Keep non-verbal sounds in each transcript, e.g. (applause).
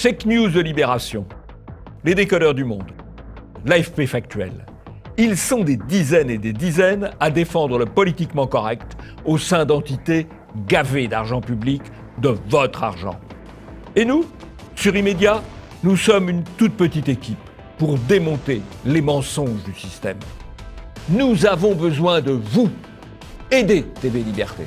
Fake News de Libération, les décodeurs du monde, l'AFP factuel. Ils sont des dizaines et des dizaines à défendre le politiquement correct au sein d'entités gavées d'argent public, de votre argent. Et nous, sur Immédiat, nous sommes une toute petite équipe pour démonter les mensonges du système. Nous avons besoin de vous. Aidez TV Liberté.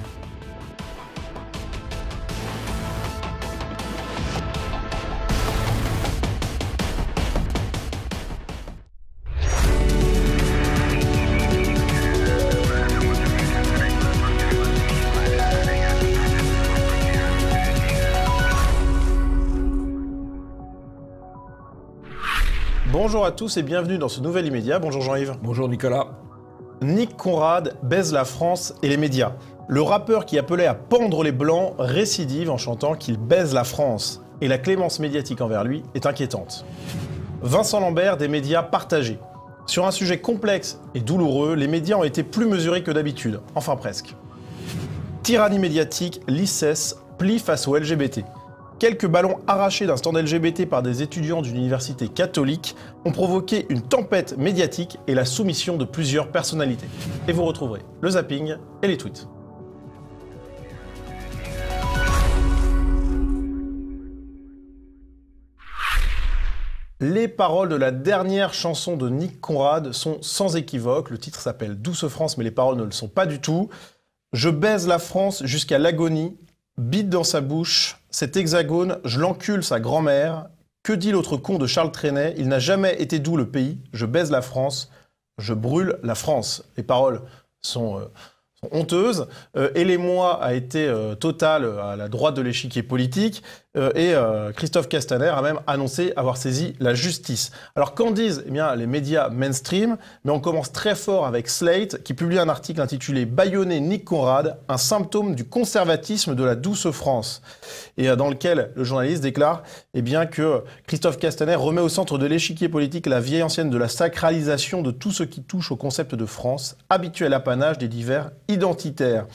Bonjour à tous et bienvenue dans ce nouvel immédiat. Bonjour Jean-Yves. Bonjour Nicolas. Nick Conrad baise la France et les médias. Le rappeur qui appelait à pendre les blancs récidive en chantant qu'il baise la France. Et la clémence médiatique envers lui est inquiétante. Vincent Lambert des médias partagés. Sur un sujet complexe et douloureux, les médias ont été plus mesurés que d'habitude, enfin presque. Tyrannie médiatique, l'ISS, plie face aux LGBT quelques ballons arrachés d'un stand LGBT par des étudiants d'une université catholique ont provoqué une tempête médiatique et la soumission de plusieurs personnalités. Et vous retrouverez le zapping et les tweets. Les paroles de la dernière chanson de Nick Conrad sont sans équivoque. Le titre s'appelle Douce France, mais les paroles ne le sont pas du tout. Je baise la France jusqu'à l'agonie, bite dans sa bouche, cet hexagone, je l'encule sa grand-mère. Que dit l'autre con de Charles Trenet Il n'a jamais été doux le pays. Je baise la France. Je brûle la France. Les paroles sont, euh, honteuses. et euh, les mois a été euh, total à la droite de l'échiquier politique. Euh, et euh, Christophe Castaner a même annoncé avoir saisi la justice. Alors qu'en disent eh bien, les médias mainstream Mais on commence très fort avec Slate qui publie un article intitulé Bayonner Nick Conrad, un symptôme du conservatisme de la douce France. Et euh, dans lequel le journaliste déclare eh bien, que Christophe Castaner remet au centre de l'échiquier politique la vieille ancienne de la sacralisation de tout ce qui touche au concept de France, habituel apanage des divers identitaires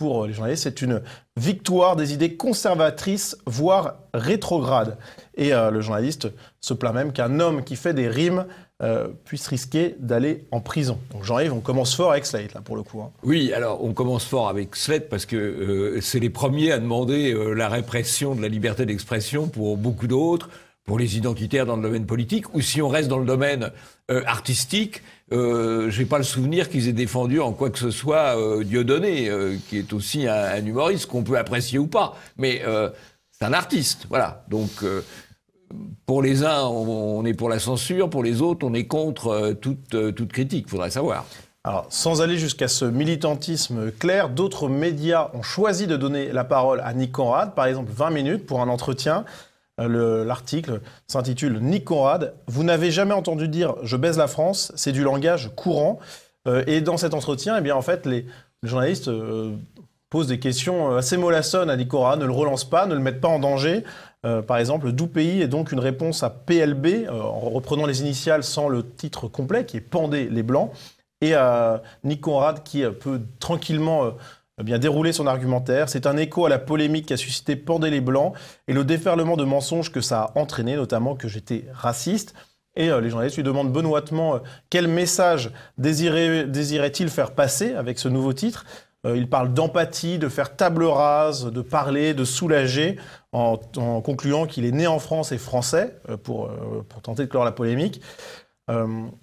pour euh, les journalistes, c'est une victoire des idées conservatrices, voire rétrogrades. Et euh, le journaliste se plaint même qu'un homme qui fait des rimes euh, puisse risquer d'aller en prison. Donc Jean-Yves, on commence fort avec Slate, là, pour le coup. Hein. Oui, alors on commence fort avec Slate parce que c'est les premiers à demander la répression de la liberté d'expression pour beaucoup d'autres, pour les identitaires dans le domaine politique, ou si on reste dans le domaine artistique, euh, – Je n'ai pas le souvenir qu'ils aient défendu en quoi que ce soit euh, Dieudonné, euh, qui est aussi un, humoriste qu'on peut apprécier ou pas. Mais c'est un artiste, voilà. Donc pour les uns, on, est pour la censure, pour les autres, on est contre toute, critique, critique. Faudrait savoir. Alors, sans aller jusqu'à ce militantisme clair, d'autres médias ont choisi de donner la parole à Nick Conrad, par exemple 20 minutes pour un entretien. Euh, l'article s'intitule Nick vous n'avez jamais entendu dire je baise la France, c'est du langage courant. Euh, et dans cet entretien, et eh bien, en fait, les, journalistes euh, posent des questions assez mollassonnes à Nick Conrad, ne le relancent pas, ne le mettent pas en danger. par exemple, d'où pays est donc une réponse à PLB, en reprenant les initiales sans le titre complet, qui est Pendez les Blancs. Et à Nick qui peut tranquillement bien déroulé son argumentaire. C'est un écho à la polémique qui a suscité Pendez les Blancs et le déferlement de mensonges que ça a entraîné, notamment que j'étais raciste. Et euh, les journalistes lui demandent benoîtement euh, quel message désirait-il faire passer avec ce nouveau titre. Euh, il parle d'empathie, de faire table rase, de parler, de soulager, en, concluant qu'il est né en France et français, pour, pour tenter de clore la polémique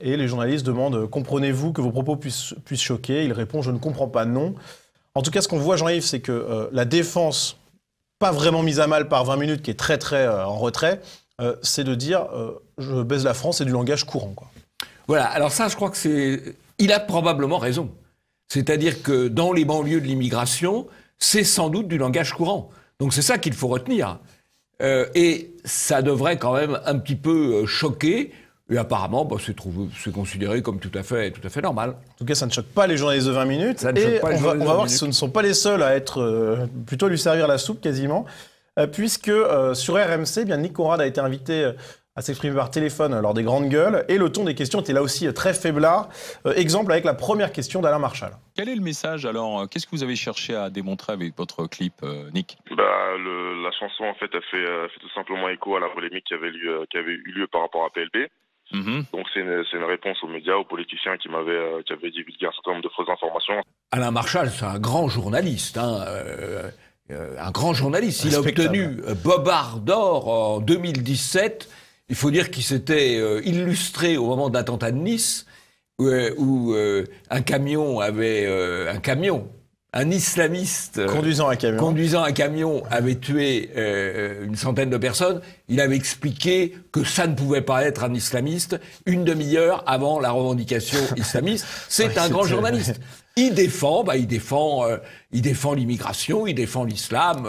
et les journalistes demandent Comprenez-vous que vos propos puissent, puissent choquer Il répond Je ne comprends pas, non. En tout cas, ce qu'on voit, Jean-Yves, c'est que euh, la défense, pas vraiment mise à mal par 20 minutes, qui est très très euh, en retrait, euh, c'est de dire je baise la France, c'est du langage courant. Quoi. Voilà, alors ça, je crois que c'est. Il a probablement raison. C'est-à-dire que dans les banlieues de l'immigration, c'est sans doute du langage courant. Donc c'est ça qu'il faut retenir. et ça devrait quand même un petit peu choquer et apparemment, bah, c'est considéré comme tout à, fait, tout à fait normal. En tout cas, ça ne choque pas les journalistes de 20 minutes. et les on va, voir si ce ne sont pas les seuls à être euh, plutôt lui servir la soupe quasiment, euh, puisque euh, sur RMC, eh bien Nick Conrad a été invité à s'exprimer par téléphone lors des grandes gueules, et le ton des questions était là aussi très faiblard. exemple avec la première question d'Alain marshall Quel est le message alors Qu'est-ce que vous avez cherché à démontrer avec votre clip, Nick bah, La chanson en fait a fait, tout simplement écho à la polémique qui avait, lieu, qui avait eu lieu par rapport à PLB. Mhm. Donc c'est une, réponse aux médias, aux politiciens qui m'avaient euh, qui avaient divulgué un certain nombre de fausses informations. Alain Marchal, c'est un grand journaliste. Hein, euh, euh, un grand journaliste. Il a obtenu euh, Bobard d'or en 2017. Il faut dire qu'il s'était illustré au moment de l'attentat de Nice, où, où un camion avait un camion un islamiste euh, conduisant un camion, conduisant un camion avait tué euh, euh, une centaine de personnes, il avait expliqué que ça ne pouvait pas être un islamiste une demi-heure avant la revendication (laughs) islamiste. C'est un grand journaliste. Il défend, bah, il défend, il défend l'immigration, il défend l'islam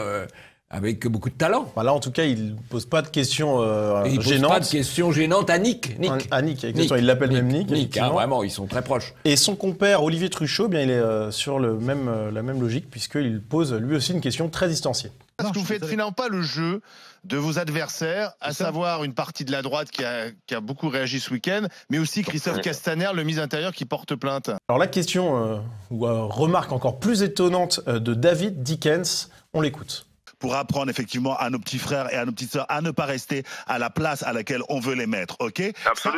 avec beaucoup de talent. Bah là, en tout cas, il pose pas de questions gênantes. Euh, il pose pas de questions gênantes à Nick. Nick. À, Nick, Il l'appelle même Nick. Hein, vraiment, ils sont très proches. Et son compère Olivier Truchot, eh bien, il est euh, sur le même, euh, la même logique puisqu'il pose lui aussi une question très distanciée. Parce que vous faites finalement pas le jeu de vos adversaires, à savoir une partie de la droite qui a, beaucoup réagi ce week-end, mais aussi Christophe Castaner, le mise intérieur, qui porte plainte. Alors la question, ou remarque encore plus étonnante de David Dickens, on l'écoute pour apprendre effectivement à nos petits frères et à nos petites sœurs à ne pas rester à la place à laquelle on veut les mettre. Ok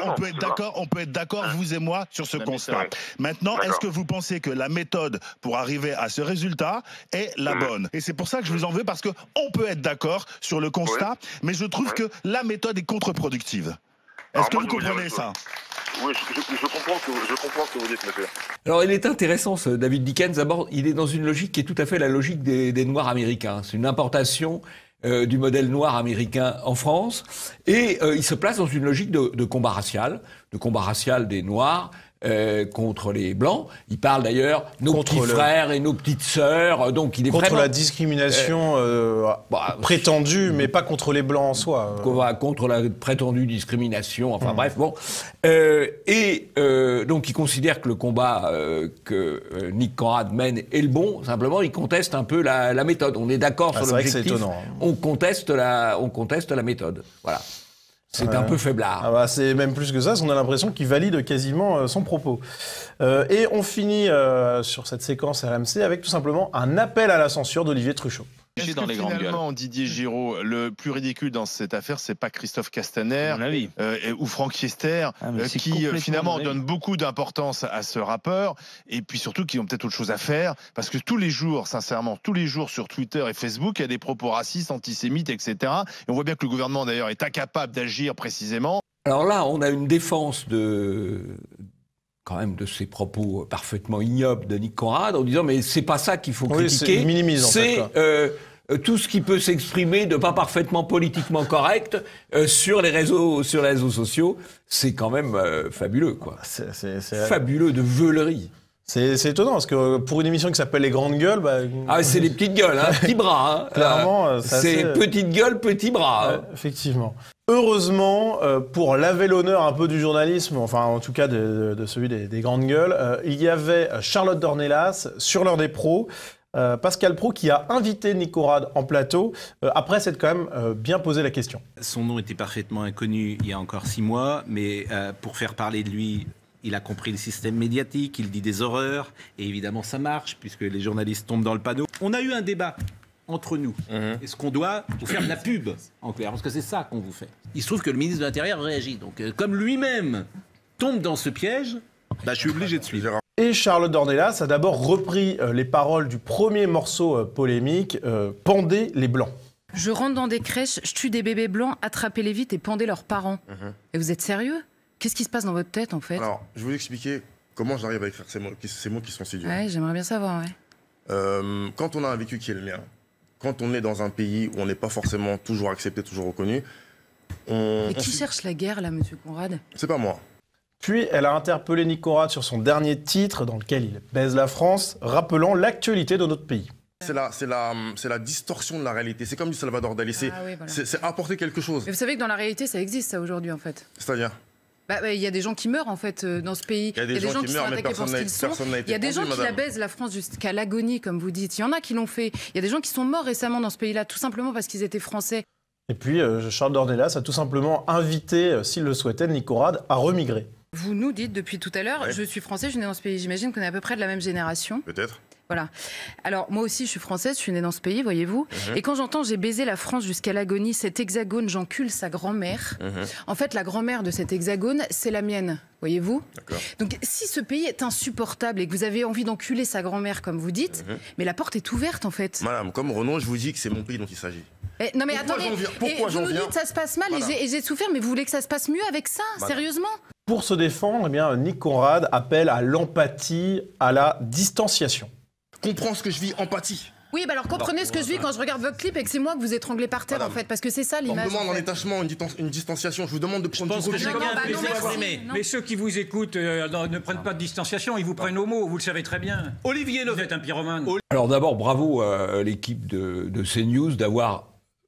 on peut être d'accord, on peut être d'accord, hein. vous et moi, sur ce constat. Maintenant, est-ce que vous pensez que la méthode pour arriver à ce résultat est la mm. bonne Et c'est pour ça que je vous en veux parce que on peut être d'accord sur le constat, mais je trouve que la méthode est contre-productive. Ah, Est-ce que vous comprenez ça oui, je, comprends ce que vous dites, monsieur. Alors, il est intéressant, ce David Dickens. D'abord, il est dans une logique qui est tout à fait la logique des, Noirs américains. C'est une importation euh, du modèle noir américain en France. Et euh, il se place dans une logique de, de combat racial, de combat racial des Noirs euh, contre les blancs. Il parle d'ailleurs nos contre petits frères et nos petites sœurs. Euh, donc il est contre la discrimination euh, euh bah, prétendue, mais pas contre les blancs en soi. Contre la prétendue discrimination. Enfin mmh. bref, bon. Euh, et donc il considère que le combat que Nick Conrad mène est le bon. Simplement, il conteste un peu la, méthode. On est d'accord ah, sur l'objectif. Hein. On conteste la, on conteste la méthode. Voilà. C'est un peu faiblard. Ah bah, c'est même plus que ça, on a l'impression qu'il valide quasiment euh, son propos. Euh, et on finit euh, sur cette séquence RMC avec tout simplement un appel à la censure d'Olivier Truchot. Est-ce dans les finalement, Didier mm. Giraud, le plus ridicule dans cette affaire, c'est pas Christophe Castaner euh, ou Franck Chester, ah, euh, qui euh, finalement donnent beaucoup d'importance à ce rappeur, et puis surtout qui ont peut-être autre chose à faire, parce que tous les jours, sincèrement, tous les jours sur Twitter et Facebook, il y a des propos racistes, antisémites, etc. Et on voit bien que le gouvernement d'ailleurs est incapable d'agir précisément. Alors là, on a une défense de, quand même de ces propos euh, parfaitement ignobles de Nick Conrad en disant mais c'est pas ça qu'il faut critiquer. C'est euh, euh, tout ce qui peut s'exprimer de pas parfaitement politiquement correct sur les réseaux sur les réseaux sociaux, c'est quand même fabuleux quoi. Ah, fabuleux de veulerie. C'est étonnant parce que pour une émission qui s'appelle Les Grandes Gueules, bah... ah c'est les petites gueules, hein, (laughs) petits bras. Hein. Clairement, c'est petite gueule, petit bras. Hein. Effectivement. Heureusement, euh, pour laver l'honneur un peu du journalisme, enfin en tout cas de, celui des, grandes gueules, euh, il y avait euh, Charlotte Dornelas sur l'heure des pros. Pascal Pro qui a invité Nicorade en plateau après s'être quand même bien posé la question. Son nom était parfaitement inconnu il y a encore six mois, mais pour faire parler de lui, il a compris le système médiatique, il dit des horreurs, et évidemment ça marche puisque les journalistes tombent dans le panneau. On a eu un débat entre nous mhm. Est-ce qu'on doit vous faire de la pub, en clair Parce que c'est ça qu'on vous fait. Il se trouve que le ministre de l'Intérieur réagit. Donc, euh, comme lui-même tombe dans ce piège, bah, je suis obligé de suivre. Et Charles Dornelas a d'abord repris euh, les paroles du premier morceau euh, polémique Pendez les Blancs. Je rentre dans des crèches, je tue des bébés blancs, attrapez-les vite et pendez leurs parents. Mhm. Et vous êtes sérieux Qu'est-ce qui se passe dans votre tête, en fait Alors, je vais vous expliquer comment j'arrive à écrire ces mots, qui sont si durs. Ouais, j'aimerais bien savoir, ouais. quand on a un vécu qui est le mien, quand on est dans un pays où on n'est pas forcément toujours accepté, toujours reconnu, on. Mais qui cherche la guerre, là, monsieur Conrad C'est pas moi. Puis elle a interpellé Nicolas sur son dernier titre dans lequel il baise la France, rappelant l'actualité de notre pays. C'est la, c'est, la, c'est la distorsion de la réalité. C'est comme du Salvador Dali, c'est, ah c'est apporter quelque chose. Mais vous savez que dans la réalité, ça existe, ça, aujourd'hui, en fait. C'est-à-dire bah, bah, il y a des gens qui meurent en fait euh, dans ce pays. Il y a des, gens, qui, meurent, attaqués ce qu'ils sont. Il y a des gens qui la baissent la France jusqu'à l'agonie, comme vous dites. Il y en a qui l'ont fait. Il y a des gens qui sont morts récemment dans ce pays-là, tout simplement parce qu'ils étaient français. Et puis euh, Charles Dornelas a tout simplement invité, euh, s'il le souhaitait, Nicorade à remigrer. Vous nous dites depuis tout à l'heure, je suis français, je suis né dans ce pays. J'imagine qu'on est à peu près de la même génération. Peut-être. Voilà. Alors moi aussi, je suis française, je suis née dans ce pays, voyez-vous. Mhm. Et quand j'entends j'ai baisé la France jusqu'à l'agonie, cet hexagone, j'encule sa grand-mère. Mhm. En fait, la grand-mère de cet hexagone, c'est la mienne, voyez-vous. Donc si ce pays est insupportable et que vous avez envie d'enculer sa grand-mère, comme vous dites, mhm. mais la porte est ouverte en fait. Madame, comme Renaud, je vous dis que c'est mon pays dont il s'agit. Eh, non mais attendez, eh, vous nous dites que ça se passe mal et j'ai souffert, mais vous voulez que ça se passe mieux avec ça, sérieusement Pour se défendre, eh bien, Nick Conrad appelle à l'empathie, à la distanciation comprends ce que je vis, empathie. Oui, bah alors comprenez ce que je vis quand je regarde votre clip et que c'est moi que vous étranglez par terre en fait, parce que c'est ça l'image. On demande en un détachement, une, distanciation. Je vous demande de prendre du recul. Bah mais ceux qui vous écoutent euh, ne prennent pas de distanciation, ils vous prennent au mot, vous le savez très bien. Olivier Vous êtes un pyromane. Alors d'abord, bravo à l'équipe de, de CNews d'avoir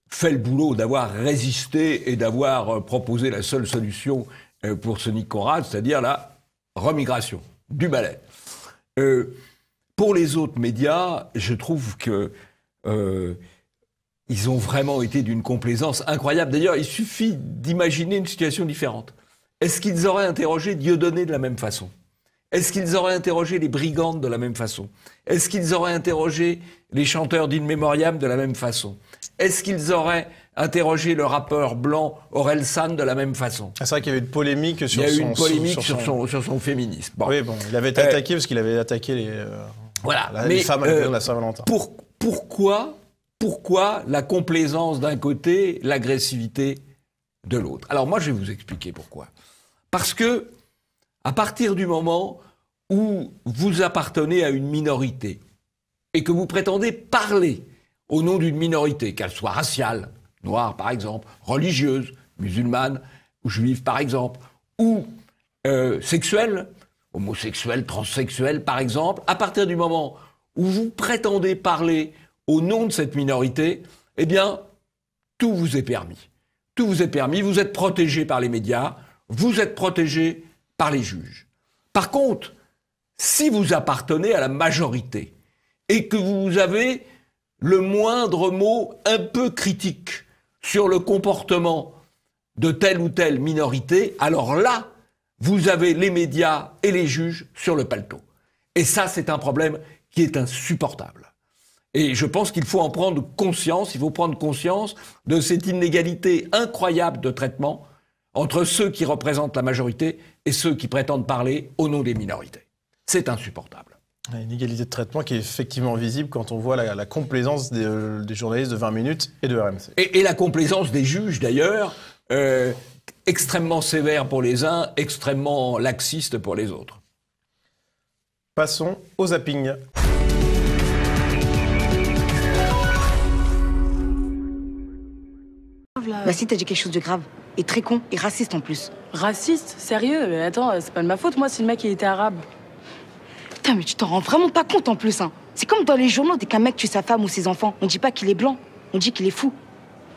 fait le boulot, d'avoir résisté et d'avoir euh, proposé la seule solution euh, pour ce Nicorade, c'est-à-dire la remigration du balai. Euh, pour les autres médias, je trouve que euh, ils ont vraiment été d'une complaisance incroyable. D'ailleurs, il suffit d'imaginer une situation différente. Est-ce qu'ils auraient interrogé Dieudonné de la même façon Est-ce qu'ils auraient interrogé les brigandes de la même façon Est-ce qu'ils auraient interrogé les chanteurs Memoriam de la même façon Est-ce qu'ils auraient interroger le rappeur blanc Aurel San de la même façon. Ah, c'est vrai qu'il y a eu une polémique sur, son... féminisme. il avait été euh, attaqué parce qu'il avait attaqué les, euh, voilà, femmes à de la euh, Saint-Valentin. pourquoi, pourquoi la complaisance d'un côté, l'agressivité de l'autre Alors moi, je vais vous expliquer pourquoi. Parce que, à partir du moment où vous appartenez à une minorité et que vous prétendez parler au nom d'une minorité, qu'elle soit raciale, Noire, par exemple, religieuse, musulmane, ou juive, par exemple, ou sexuelle, sexuelles, homosexuelles, par exemple, à partir du moment où vous prétendez parler au nom de cette minorité, eh bien, tout vous est permis. Tout vous est permis, vous êtes protégé par les médias, vous êtes protégé par les juges. Par contre, si vous appartenez à la majorité et que vous avez le moindre mot un peu critique sur le comportement de telle ou telle minorité, alors là, vous avez les médias et les juges sur le paletot. Et ça, c'est un problème qui est insupportable. Et je pense qu'il faut en prendre conscience, il faut prendre conscience de cette inégalité incroyable de traitement entre ceux qui représentent la majorité et ceux qui prétendent parler au nom des minorités. C'est insupportable. Une égalité de traitement qui est effectivement visible quand on voit la, complaisance euh, des, journalistes de 20 minutes et de RMC. Et, la complaisance des juges d'ailleurs, euh, extrêmement sévère pour les uns, extrêmement laxiste pour les autres. Passons au zapping. Si t'as dit quelque chose de grave. Et très con, et raciste en plus. Raciste Sérieux Attends, c'est pas de ma faute, moi, si le mec il était arabe. Putain, mais tu t'en rends vraiment pas compte en plus, hein. C'est comme dans les journaux, dès qu'un mec tue sa femme ou ses enfants, on dit pas qu'il est blanc, on dit qu'il est fou.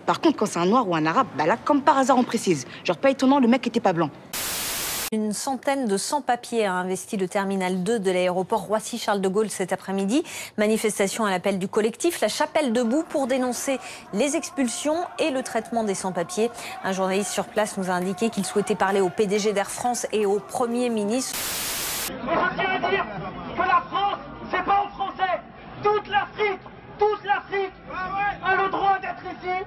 Par contre, quand c'est un noir ou un arabe, bah là, comme par hasard, on précise. Genre, pas étonnant, le mec était pas blanc. Une centaine de sans-papiers a investi le terminal 2 de l'aéroport Roissy-Charles de Gaulle cet après-midi. Manifestation à l'appel du collectif La Chapelle debout pour dénoncer les expulsions et le traitement des sans-papiers. Un journaliste sur place nous a indiqué qu'il souhaitait parler au PDG d'Air France et au Premier ministre. Et je tiens à dire que la France, c'est pas en Français. Toute l'Afrique, toute l'Afrique a le droit d'être ici.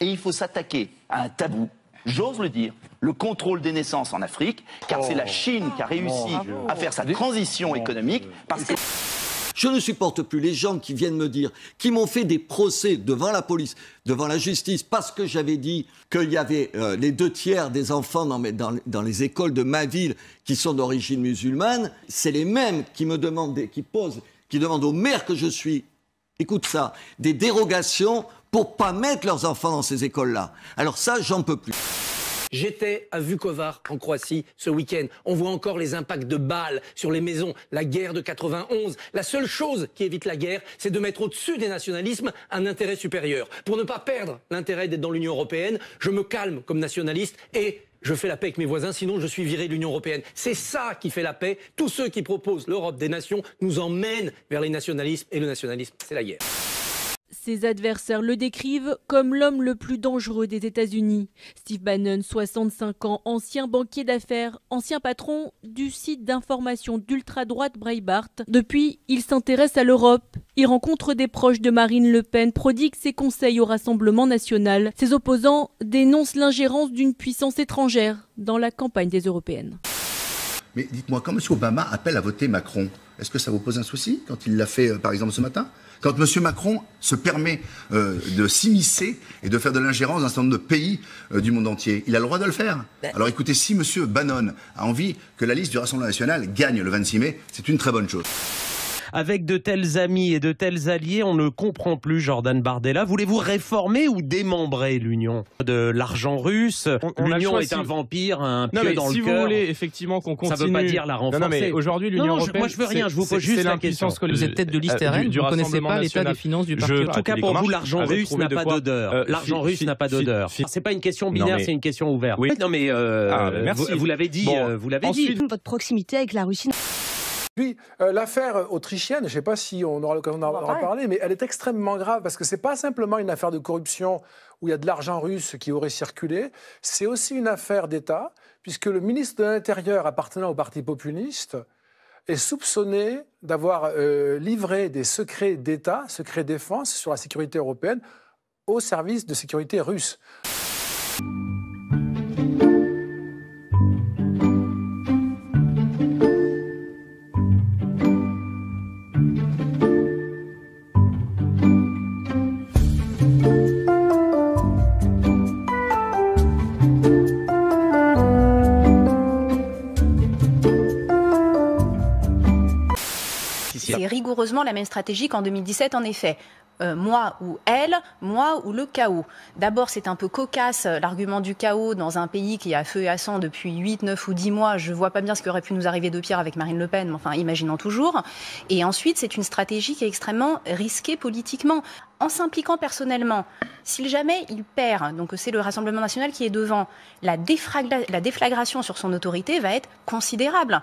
Et il faut s'attaquer à un tabou j'ose le dire, le contrôle des naissances en Afrique, car c'est la oh. Chine qui a réussi oh, à faire sa transition oh, économique, parce que... Je ne supporte plus les gens qui viennent me dire, qui m'ont fait des procès devant la police, devant la justice, parce que j'avais dit qu'il y avait euh, les deux tiers des enfants dans, dans, les écoles de ma ville qui sont d'origine musulmane. C'est les mêmes qui me demandent, qui posent, qui demandent au maire que je suis, écoute ça, des dérogations pour pas mettre leurs enfants dans ces écoles-là. Alors ça, j'en peux plus. J'étais à Vukovar, en Croatie, ce week-end. On voit encore les impacts de balles sur les maisons, la guerre de 91. La seule chose qui évite la guerre, c'est de mettre au-dessus des nationalismes un intérêt supérieur. Pour ne pas perdre l'intérêt d'être dans l'Union européenne, je me calme comme nationaliste et je fais la paix avec mes voisins, sinon je suis viré de l'Union européenne. C'est ça qui fait la paix. Tous ceux qui proposent l'Europe des nations nous emmènent vers les nationalismes et le nationalisme, c'est la guerre. Ses adversaires le décrivent comme l'homme le plus dangereux des États-Unis. Steve Bannon, 65 ans, ancien banquier d'affaires, ancien patron du site d'information d'ultra-droite Breitbart. Depuis, il s'intéresse à l'Europe. Il rencontre des proches de Marine Le Pen, prodigue ses conseils au Rassemblement national. Ses opposants dénoncent l'ingérence d'une puissance étrangère dans la campagne des Européennes. Mais dites-moi, quand M. Obama appelle à voter Macron, est-ce que ça vous pose un souci quand il l'a fait, euh, par exemple, ce matin quand M. Macron se permet euh, de s'immiscer et de faire de l'ingérence dans un certain nombre de pays euh, du monde entier, il a le droit de le faire. Ben. Alors écoutez, si M. Bannon a envie que la liste du Rassemblement national gagne le 26 mai, c'est une très bonne chose. Avec de tels amis et de tels alliés, on ne comprend plus Jordan Bardella. Voulez-vous réformer ou démembrer l'Union de l'argent russe L'Union est un vampire, un pieu dans le cœur. Si vous voulez effectivement qu'on continue, ça veut pas dire la renforcer. aujourd'hui l'Union européenne, moi je veux rien, je vous pose juste la question. vous êtes tête de euh, liste RN, vous ne connaissez pas l'état des finances du parti. En tout cas pour vous, l'argent russe euh, n'a pas d'odeur. L'argent russe n'a pas d'odeur. C'est pas une question binaire, c'est une question ouverte. Non mais euh, ah, vous l'avez dit, vous l'avez dit. Votre proximité avec la Russie. Euh, l'affaire autrichienne, je ne sais pas si on aura l'occasion d'en parler, mais elle est extrêmement grave parce que ce n'est pas simplement une affaire de corruption où il y a de l'argent russe qui aurait circulé, c'est aussi une affaire d'État, puisque le ministre de l'Intérieur appartenant au Parti populiste est soupçonné d'avoir euh, livré des secrets d'État, secrets défense sur la sécurité européenne au service de sécurité russe. la même stratégie qu'en 2017, en effet. Euh, moi ou elle, moi ou le chaos. D'abord, c'est un peu cocasse euh, l'argument du chaos dans un pays qui est à feu et à sang depuis 8, 9 ou 10 mois. Je vois pas bien ce qui aurait pu nous arriver de pire avec Marine Le Pen, mais enfin, imaginons toujours. Et ensuite, c'est une stratégie qui est extrêmement risquée politiquement. En s'impliquant personnellement, s'il jamais il perd, donc c'est le Rassemblement national qui est devant, la, la déflagration sur son autorité va être considérable.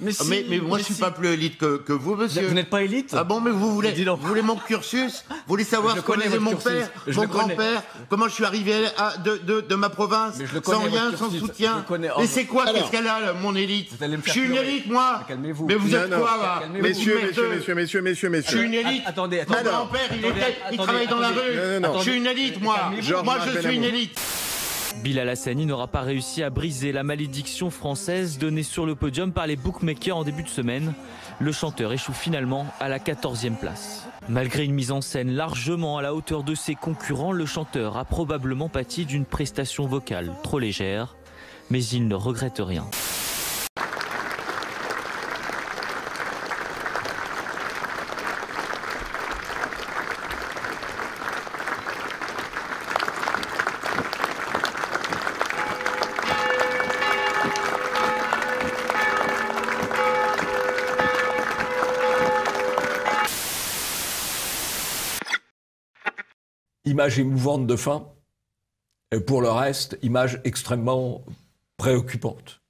Mais, mais, moi, je ne suis pas plus élite que, vous, monsieur. Vous n'êtes pas élite Ah bon, mais vous voulez, vous voulez mon cursus Vous voulez savoir je ce que mon père, mon grand-père, comment je suis arrivé de, ma province, sans rien, sans soutien Mais c'est quoi Qu'est-ce qu'elle a, mon élite Je suis une élite, moi ah, Mais vous êtes quoi, là ah, Messieurs, messieurs, messieurs, messieurs, messieurs. Je suis une élite. Ah, attendez. Mon grand-père, il travaille dans la rue. Je suis une élite, moi. Moi, je suis une élite. Bilal Hassani n'aura pas réussi à briser la malédiction française donnée sur le podium par les bookmakers en début de semaine. Le chanteur échoue finalement à la 14e place. Malgré une mise en scène largement à la hauteur de ses concurrents, le chanteur a probablement pâti d'une prestation vocale trop légère, mais il ne regrette rien. émouvante de fin, pour le reste, image extrêmement préoccupante.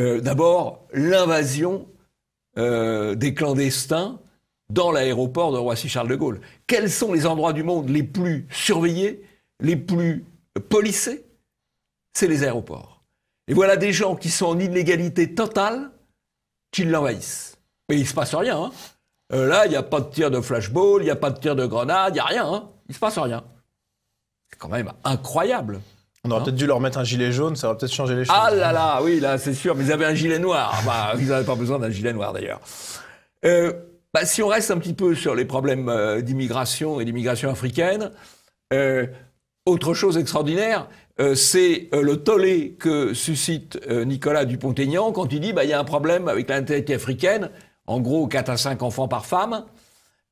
Euh, d'abord, l'invasion euh, des clandestins dans l'aéroport de Roissy-Charles de Gaulle. Quels sont les endroits du monde les plus surveillés, les plus policés C'est les aéroports. Et voilà des gens qui sont en illégalité totale, qui l'envahissent. Mais il ne se passe rien. Hein. Euh, là, il n'y a pas de tir de flashball, il n'y a pas de tir de grenade, il n'y a rien. Hein. Il ne se passe rien quand même incroyable. On aurait hein peut-être dû leur mettre un gilet jaune, ça aurait peut-être changé les ah choses. Ah là là, oui, là, c'est sûr, mais ils avaient un gilet noir. Ah, bah, ils n'avaient pas besoin d'un gilet noir d'ailleurs. Euh, bah, si on reste un petit peu sur les problèmes euh, d'immigration et d'immigration africaine, euh, autre chose extraordinaire, c'est le tollé que suscite Nicolas Dupont-Aignan quand il dit bah, y a un problème avec la africaine, en gros 4 à 5 enfants par femme.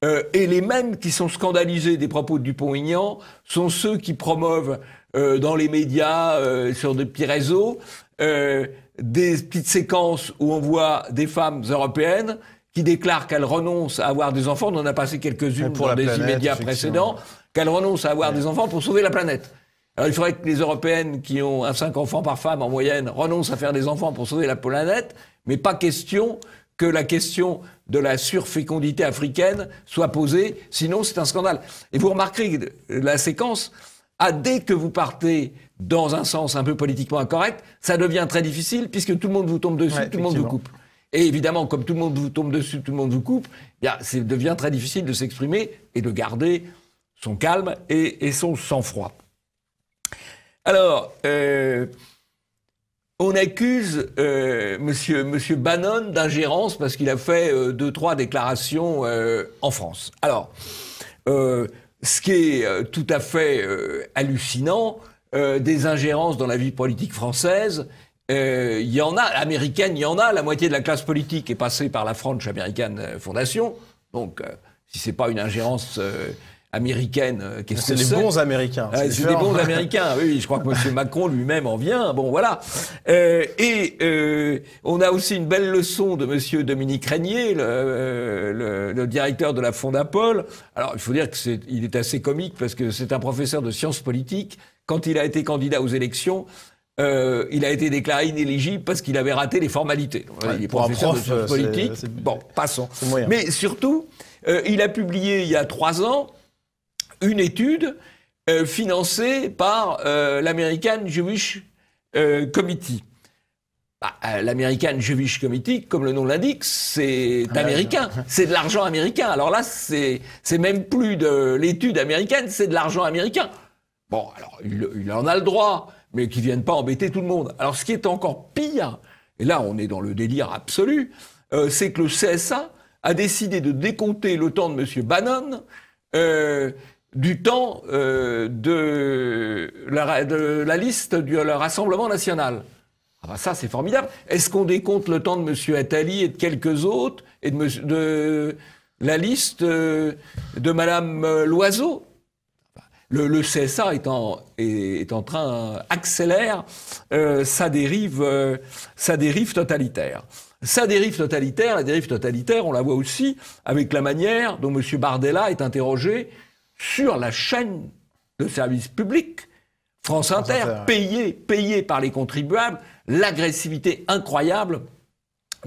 Euh, et les mêmes qui sont scandalisés des propos de Dupont-Aignan sont ceux qui promeuvent euh, dans les médias, euh, sur des petits réseaux, des petites séquences où on voit des femmes européennes qui déclarent qu'elles renoncent à avoir des enfants. On en a passé quelques-unes pour dans des immédiats précédents, qu'elles renoncent à avoir des enfants pour sauver la planète. Alors il faudrait que les Européennes qui ont un cinq enfants par femme en moyenne renoncent à faire des enfants pour sauver la planète, mais pas question que la question de la surfécondité africaine soit posée, sinon c'est un scandale. Et vous remarquerez la séquence, à dès que vous partez dans un sens un peu politiquement incorrect, ça devient très difficile puisque tout le monde vous tombe dessus, tout le monde vous coupe. Et évidemment, comme tout le monde vous tombe dessus, tout le monde vous coupe, eh bien, ça devient très difficile de s'exprimer et de garder son calme et, son sang-froid. Alors, euh, on accuse euh, monsieur, monsieur Bannon d'ingérence parce qu'il a fait euh, deux, trois déclarations euh, en France. Alors, euh, ce qui est tout à fait hallucinant, des ingérences dans la vie politique française, il y en a, américaine, il y en a, la moitié de la classe politique est passée par la French American Foundation, donc si c'est pas une ingérence américaine. Euh, qu'est-ce c'est les bons américains. Ah, c'est des bons américains, oui. Je crois que M. (laughs) Macron lui-même en vient. Bon, voilà. Euh, et euh, on a aussi une belle leçon de M. Dominique Régnier, le, directeur de la Fondapol. Alors, il faut dire qu'il est, assez comique parce que c'est un professeur de sciences politiques. Quand il a été candidat aux élections, il a été déclaré inéligible parce qu'il avait raté les formalités. il est professeur de sciences politiques. bon, passons. Mais surtout, il a publié il y a trois ans une étude euh, financée par euh, l'American Jewish euh, Committee. Bah, euh, L'American Jewish Committee, comme le nom l'indique, c'est ah, américain, hein. c'est de l'argent américain. Alors là, c'est même plus de l'étude américaine, c'est de l'argent américain. Bon, alors il, en a le droit, mais qu'il ne vienne pas embêter tout le monde. Alors ce qui est encore pire, et là on est dans le délire absolu, c'est que le CSA a décidé de décompter le temps de M. Bannon du temps euh, de, la, liste du Rassemblement national. Ah bah ça, c'est formidable. Est-ce qu'on décompte le temps de M. Attali et de quelques autres et de, la liste euh, de Mme euh, Loiseau le, CSA est en, train, d'accélérer dérive, sa dérive totalitaire. Sa dérive totalitaire, la dérive totalitaire, on la voit aussi avec la manière dont M. Bardella est interrogé sur la chaîne de services public, France Inter, payée, par les contribuables, l'agressivité incroyable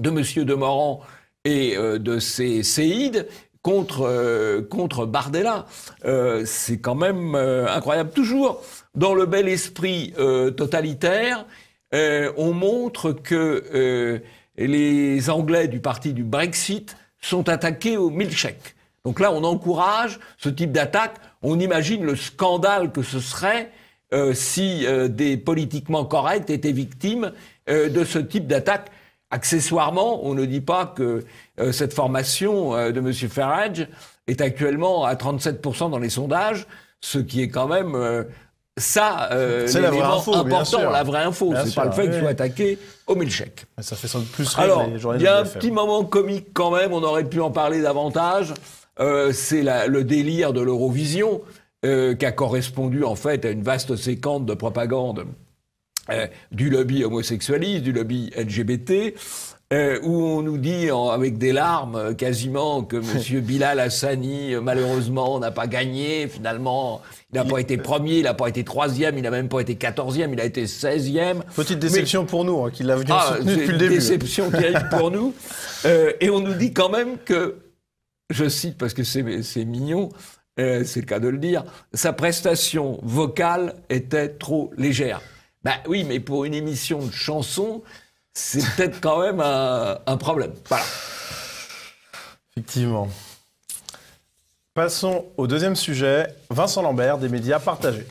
de M. Demorand et euh, de ses séides contre, euh, contre Bardella. Euh, c'est quand même incroyable. Toujours dans le bel esprit totalitaire, on montre que les Anglais du parti du Brexit sont attaqués au milkshake. Donc là, on encourage ce type d'attaque. On imagine le scandale que ce serait euh, si euh, des politiquement corrects étaient victimes euh, de ce type d'attaque. Accessoirement, on ne dit pas que cette formation de M. Farage est actuellement à 37% dans les sondages, ce qui est quand même ça, c'est l'élément important, la vraie info. C'est pas le fait qu'il soit attaqué au Milchek. – Ça fait sans doute plus rire, Alors, il y a un petit moment comique quand même, on aurait pu en parler davantage. Euh, c'est le délire de l'Eurovision euh, qui a correspondu en fait à une vaste séquence de propagande euh, du lobby homosexualiste, du lobby LGBT, où on nous dit avec des larmes quasiment que (laughs) M. Bilal Hassani, malheureusement, n'a pas gagné. Finalement, il n'a pas été premier, il n'a pas été troisième, il n'a même pas été quatorzième, il a été seizième. Petite déception pour nous, hein, qu'il qui l'a ah, depuis le début. Déception pour nous. (laughs) et on nous dit quand même que je cite parce que c'est mignon, euh, c'est le cas de le dire, sa prestation vocale était trop légère. Ben oui, mais pour une émission de chansons, c'est peut-être quand même un, un problème. Voilà. Effectivement. Passons au deuxième sujet, Vincent Lambert des médias partagés.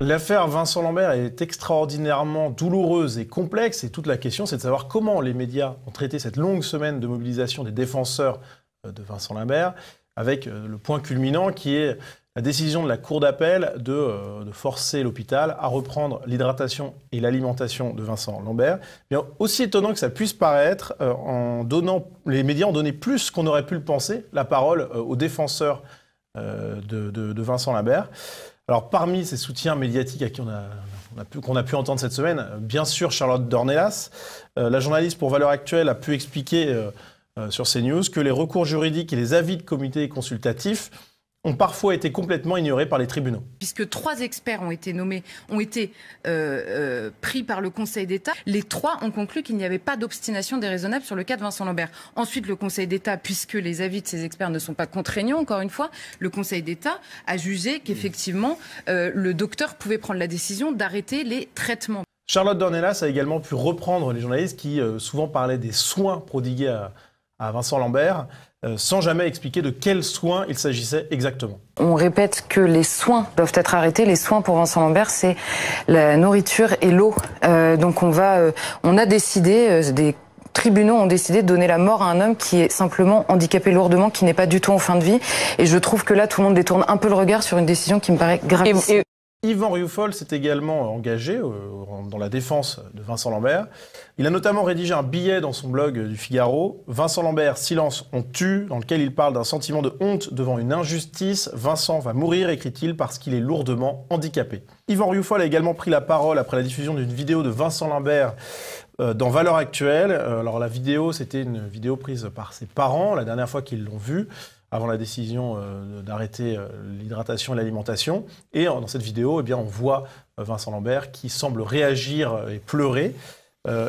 L'affaire Vincent Lambert est extraordinairement douloureuse et complexe et toute la question c'est de savoir comment les médias ont traité cette longue semaine de mobilisation des défenseurs euh, de Vincent Lambert avec euh, le point culminant qui est la décision de la Cour d'appel de, euh, forcer l'hôpital à reprendre l'hydratation et l'alimentation de Vincent Lambert. Mais aussi étonnant que ça puisse paraître, en donnant, les médias ont donné plus qu'on aurait pu le penser, la parole aux défenseurs de, Vincent Lambert. Alors, parmi ces soutiens médiatiques à qui on a, qu'on a pu entendre cette semaine, bien sûr Charlotte Dornelas, euh, la journaliste pour Valeurs Actuelles, a pu expliquer euh, euh, sur ses news que les recours juridiques et les avis de comités consultatifs ont parfois été complètement ignorés par les tribunaux. Puisque trois experts ont été nommés, ont été euh, euh, pris par le Conseil d'État, les trois ont conclu qu'il n'y avait pas d'obstination déraisonnable sur le cas de Vincent Lambert. Ensuite, le Conseil d'État, puisque les avis de ces experts ne sont pas contraignants, encore une fois, le Conseil d'État a jugé qu'effectivement, euh, le docteur pouvait prendre la décision d'arrêter les traitements. Charlotte Dornelas a également pu reprendre les journalistes qui souvent parlaient des soins prodigués à Vincent Lambert. Euh, sans jamais expliquer de quels soins il s'agissait exactement. On répète que les soins doivent être arrêtés. Les soins pour Vincent Lambert, c'est la nourriture et l'eau. Euh, donc on va, euh, on a décidé des tribunaux ont décidé de donner la mort à un homme qui est simplement handicapé lourdement, qui n'est pas du tout en fin de vie. Et je trouve que là, tout le monde détourne un peu le regard sur une décision qui me paraît grave. Yvan Rioufol s'est également engagé euh, dans la défense de Vincent Lambert. Il a notamment rédigé un billet dans son blog du Figaro, Vincent Lambert, silence, on tue, dans lequel il parle d'un sentiment de honte devant une injustice. Vincent va mourir, écrit-il, parce qu'il est lourdement handicapé. Yvan Rioufol a également pris la parole après la diffusion d'une vidéo de Vincent Lambert euh, dans Valeurs Actuelles. Euh, alors la vidéo, c'était une vidéo prise par ses parents la dernière fois qu'ils l'ont vue avant la décision euh, d'arrêter euh, l'hydratation et l'alimentation. Et dans cette vidéo, eh bien, on voit euh, Vincent Lambert qui semble réagir et pleurer.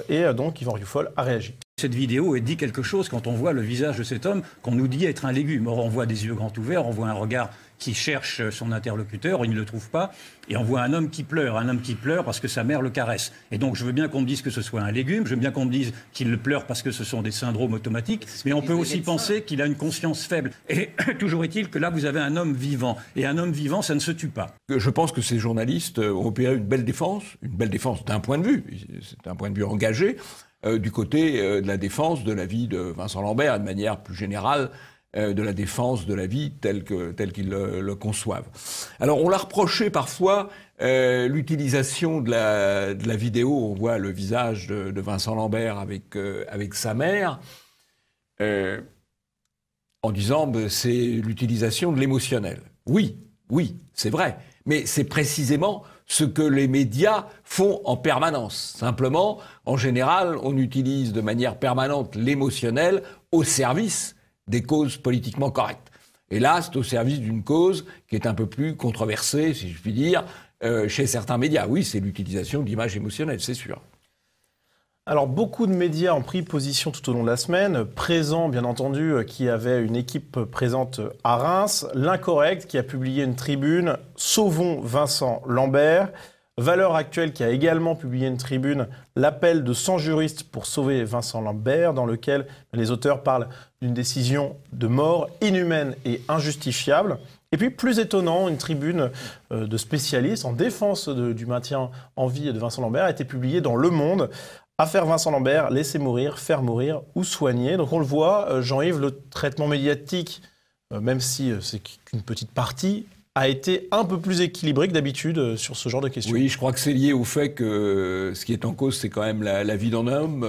et donc Yvan Rioufol a réagi. Cette vidéo dit quelque chose quand on voit le visage de cet homme qu'on nous dit être un légume. Or, on voit des yeux grands ouverts, on voit un regard qui cherche son interlocuteur, il ne le trouve pas, et on voit un homme qui pleure, un homme qui pleure parce que sa mère le caresse. Et donc, je veux bien qu'on me dise que ce soit un légume, je veux bien qu'on me dise qu'il pleure parce que ce sont des syndromes automatiques, mais on peut aussi penser qu'il a une conscience faible. Et (coughs) toujours est-il que là, vous avez un homme vivant, et un homme vivant, ça ne se tue pas. Euh, je pense que ces journalistes euh, ont opéré une belle défense, une belle défense d'un point de vue, c'est un point de vue engagé, euh, du côté euh, de la défense de la vie de Vincent Lambert, et de manière plus générale, euh, de la défense de la vie telle qu'ils le, conçoivent. Alors on l'a reproché parfois l'utilisation de la, vidéo, on voit le visage de, Vincent Lambert avec, avec sa mère, en disant ben, c'est l'utilisation de l'émotionnel. Oui, oui, c'est vrai, mais c'est précisément ce que les médias font en permanence. Simplement, en général, on utilise de manière permanente l'émotionnel au service des causes politiquement correctes. Et là, c'est au service d'une cause qui est un peu plus controversée, si je puis dire, euh, chez certains médias. Oui, c'est l'utilisation d'images émotionnelles, c'est sûr. Alors beaucoup de médias ont pris position tout au long de la semaine. Présent, bien entendu, euh, qui avait une équipe présente à Reims. L'Incorrect, qui a publié une tribune. Sauvons Vincent Lambert. Valeur actuelle, qui a également publié une tribune. L'appel de 100 juristes pour sauver Vincent Lambert, dans lequel les auteurs parlent d'une décision de mort inhumaine et injustifiable. Et puis, plus étonnant, une tribune euh, de spécialistes en défense du maintien en vie de Vincent Lambert a été publiée dans Le Monde Affaire Vincent Lambert, laisser mourir, faire mourir ou soigner. Donc on le voit, euh, Jean-Yves, le traitement médiatique, euh, même si euh, c'est qu'une petite partie, a été un peu plus équilibré que d'habitude sur ce genre de questions. Oui, je crois que c'est lié au fait que ce qui est en cause, c'est quand même la, vie d'un homme,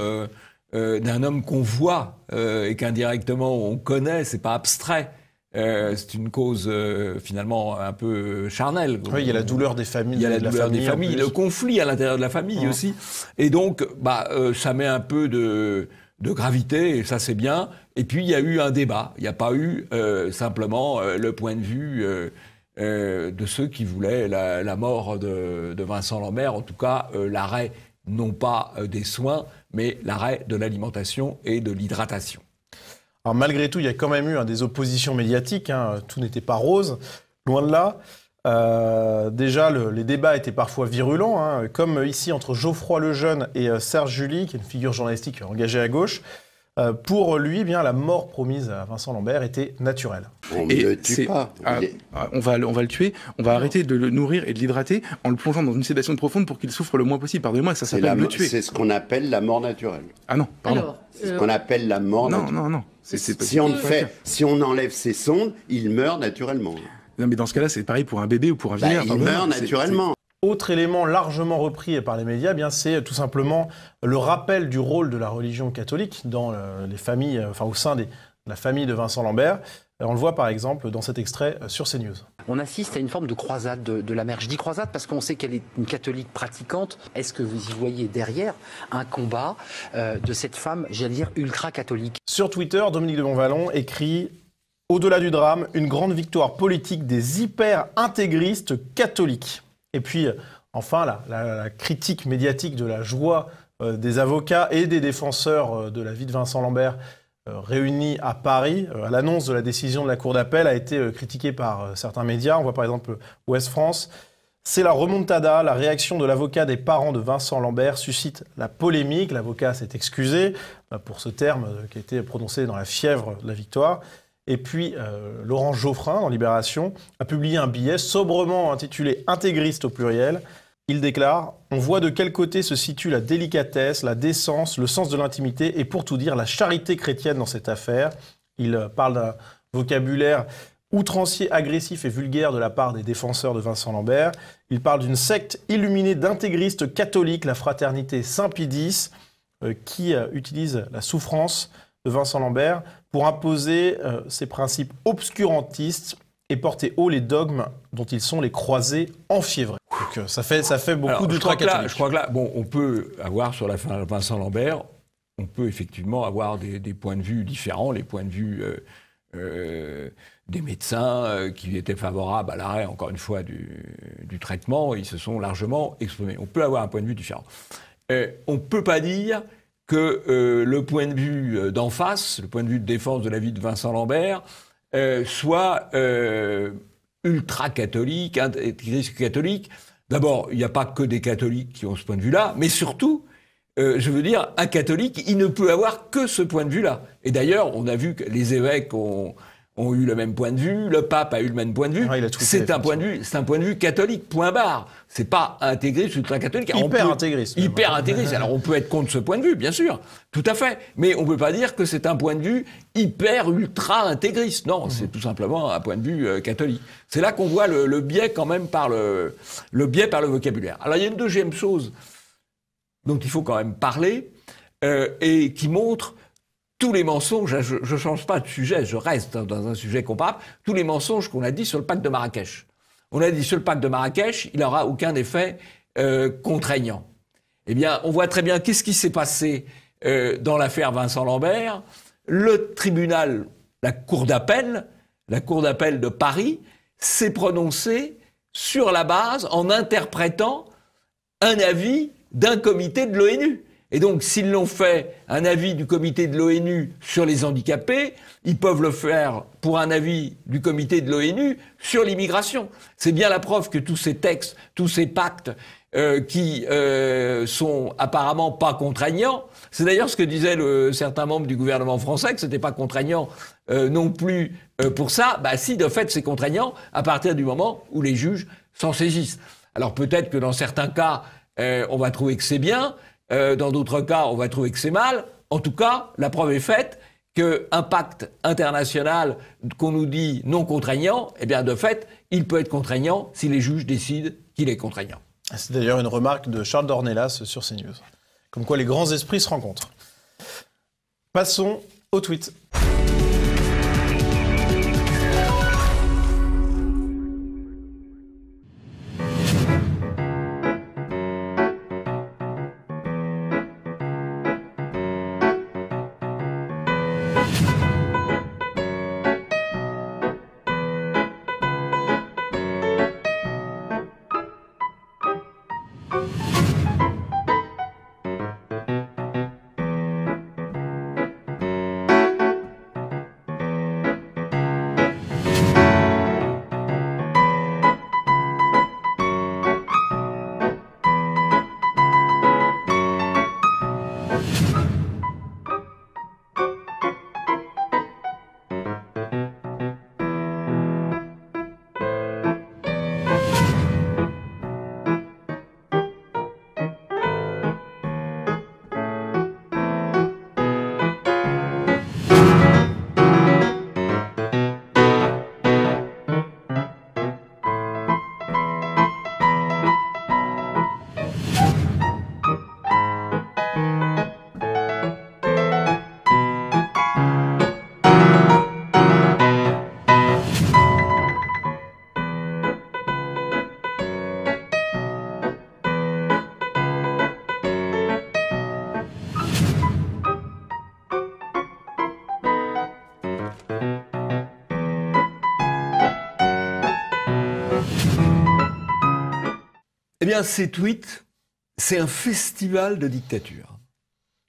d'un homme qu'on voit et qu'indirectement on connaît, c'est pas abstrait. Euh, c'est une cause euh, finalement un peu charnelle. Oui, il y a la douleur des familles. Il y a la, douleur des familles, le conflit à l'intérieur de la famille ah. aussi. Et donc, bah, euh, ça met un peu de, gravité, et ça c'est bien. Et puis, il y a eu un débat. Il n'y a pas eu simplement le point de vue. de ceux qui voulaient la, mort de, de, Vincent Lambert, en tout cas l'arrêt non pas des soins, mais l'arrêt de l'alimentation et de l'hydratation malgré tout, il y a quand même eu hein, des oppositions médiatiques. Hein, tout n'était pas rose, loin de là. Euh, déjà, les débats étaient parfois virulents, hein, comme ici entre Geoffroy Lejeune et euh, Serge Julie, qui est une figure journalistique engagée à gauche. Euh, pour lui, eh bien, la mort promise à Vincent Lambert était naturelle. On ne le tue pas. on, va, le tuer, on va arrêter de le nourrir et de l'hydrater en le plongeant dans une sédation profonde pour qu'il souffre le moins possible. Pardonnez-moi, ça s'appelle le tuer. C'est ce qu'on appelle la mort naturelle. Ah non, pardon. C'est ce qu'on appelle la mort naturelle. Non, non, non si on, fait, si on enlève ses sondes, il meurt naturellement. Non, mais dans ce cas-là, c'est pareil pour un bébé ou pour un bah, vieillard. il meurt naturellement. Autre élément largement repris par les médias, eh bien c'est tout simplement le rappel du rôle de la religion catholique dans euh, les familles, euh, enfin au sein de la famille de Vincent Lambert. Euh, on le voit par exemple dans cet extrait sur CNews on assiste à une forme de croisade de, la mère. Je dis croisade parce qu'on sait qu'elle est une catholique pratiquante. Est-ce que vous y voyez derrière un combat euh, de cette femme, j'allais dire, ultra-catholique Sur Twitter, Dominique de Montvalon écrit Au-delà du drame, une grande victoire politique des hyper-intégristes catholiques. Et puis, enfin, la, critique médiatique de la joie euh, des avocats et des défenseurs euh, de la vie de Vincent Lambert euh, réunie à Paris, euh, à l'annonce de la décision de la Cour d'appel, a été euh, critiquée par certains médias. On voit par exemple Ouest France. C'est la remontada. La réaction de l'avocat des parents de Vincent Lambert suscite la polémique. L'avocat s'est excusé pour ce terme qui a été prononcé dans la fièvre de la victoire. Et puis, Laurent Geoffrin, dans Libération, a publié un billet sobrement intitulé Intégriste au pluriel. Il déclare On voit de quel côté se situe la délicatesse, la décence, le sens de l'intimité et pour tout dire, la charité chrétienne dans cette affaire. Il euh, parle d'un vocabulaire outrancier, agressif et vulgaire de la part des défenseurs de Vincent Lambert. Il parle d'une secte illuminée d'intégristes catholiques, la fraternité Saint-Pidis, euh, qui euh, utilise la souffrance de Vincent Lambert pour imposer ses principes obscurantistes et porter haut les dogmes dont ils sont les croisés enfiévrés. Donc euh, ça fait, beaucoup d'ultra-catholiques. Je crois que là, bon, on peut avoir sur la fin de Vincent Lambert, on peut effectivement avoir des, points de vue différents, les points de vue euh, euh, des médecins qui étaient favorables à l'arrêt, encore une fois, du, traitement, ils se sont largement exprimés. On peut avoir un point de vue différent. on ne peut pas dire que le point de vue d'en face, le point de vue de défense de la vie de Vincent Lambert, soit ultra-catholique, catholique D'abord, il n'y a pas que des catholiques qui ont ce point de vue-là, mais surtout, euh, je veux dire, un catholique, il ne peut avoir que ce point de vue-là. Et d'ailleurs, on a vu que les évêques ont ont eu le même point de vue, le pape a eu le même point de vue. c'est un point de vue, c'est un point de vue catholique. Point barre. C'est pas intégriste, ultra catholique. hyper intégriste. Hyper intégriste. Alors on peut être contre ce point de vue, bien sûr, tout à fait. Mais on peut pas dire que c'est un point de vue hyper ultra intégriste. Non, mhm. c'est tout simplement un point de vue euh, catholique. C'est là qu'on voit le, biais quand même par le, le biais par le vocabulaire. Alors il y a une deuxième chose dont il faut quand même parler euh, et qui montre tous les mensonges, hein, je ne change pas de sujet, je reste dans un sujet comparable, tous les mensonges qu'on a dit sur le pacte de Marrakech. On a dit sur le pacte de Marrakech, il n'aura aucun effet euh, contraignant. Eh bien, on voit très bien qu'est-ce qui s'est passé euh, dans l'affaire Vincent Lambert. Le tribunal, la cour d'appel, la cour d'appel de Paris, s'est prononcé sur la base en interprétant un avis d'un comité de l'ONU. Et donc, s'ils l'ont fait, un avis du comité de l'ONU sur les handicapés, ils peuvent le faire pour un avis du comité de l'ONU sur l'immigration. C'est bien la preuve que tous ces textes, tous ces pactes euh, qui euh, sont apparemment pas contraignants, c'est d'ailleurs ce que disaient le, certains membres du gouvernement français, que n'était pas contraignant euh, non plus euh, pour ça. Bah si, de fait, c'est contraignant à partir du moment où les juges s'en saisissent. Alors peut-être que dans certains cas, on va trouver que c'est bien, euh, dans d'autres cas, on va trouver que c'est mal. En tout cas, la preuve est faite qu'un pacte international qu'on nous dit non contraignant, eh bien, de fait, il peut être contraignant si les juges décident qu'il est contraignant. Ah, c'est d'ailleurs une remarque de Charles Dornelas sur CNews. Comme quoi les grands esprits se rencontrent. Passons au tweet. ces tweets, c'est un festival de dictature.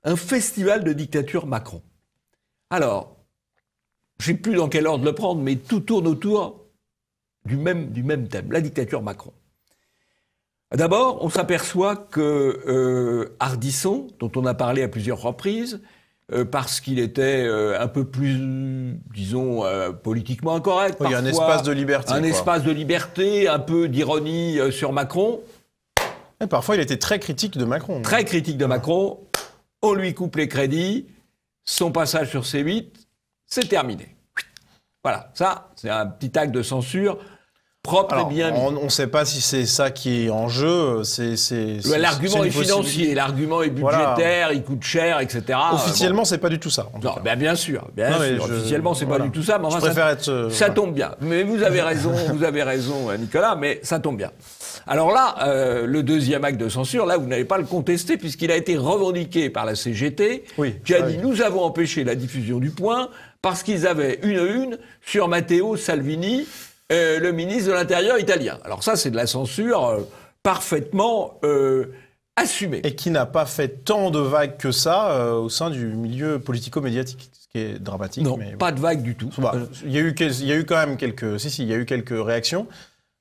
Un festival de dictature Macron. Alors, je ne sais plus dans quel ordre le prendre, mais tout tourne autour du même, du même thème, la dictature Macron. D'abord, on s'aperçoit que euh, Hardisson, dont on a parlé à plusieurs reprises, euh, parce qu'il était euh, un peu plus, disons, politiquement incorrect. un espace de liberté. Un espace de liberté, un peu d'ironie sur Macron parfois, il était très critique de Macron. Très critique de Macron. On lui coupe les crédits. Son passage sur C8, c'est terminé. Voilà, ça, c'est un petit acte de censure propre et bien mis. On ne sait pas si c'est ça qui est en jeu. L'argument est, financier, l'argument est budgétaire, il coûte cher, etc. Officiellement, ce c'est pas du tout ça. non, ben, bien sûr, bien sûr. Officiellement, c'est n'est pas du tout ça. Mais ça, euh, ça tombe bien. Mais vous avez raison, vous avez raison, euh, Nicolas. Mais ça tombe bien. Alors là, euh, le deuxième acte de censure, là, vous n'allez pas le contester puisqu'il a été revendiqué par la CGT, qui a dit nous avons empêché la diffusion du point parce qu'ils avaient une une sur Matteo Salvini, euh, le ministre de l'Intérieur italien. Alors ça, c'est de la censure euh, parfaitement assumée. Et qui n'a pas fait tant de vagues que ça au sein du milieu politico-médiatique ce qui est dramatique. Non, pas de vagues du tout. Il y, a eu quand même quelques, y a eu quelques réactions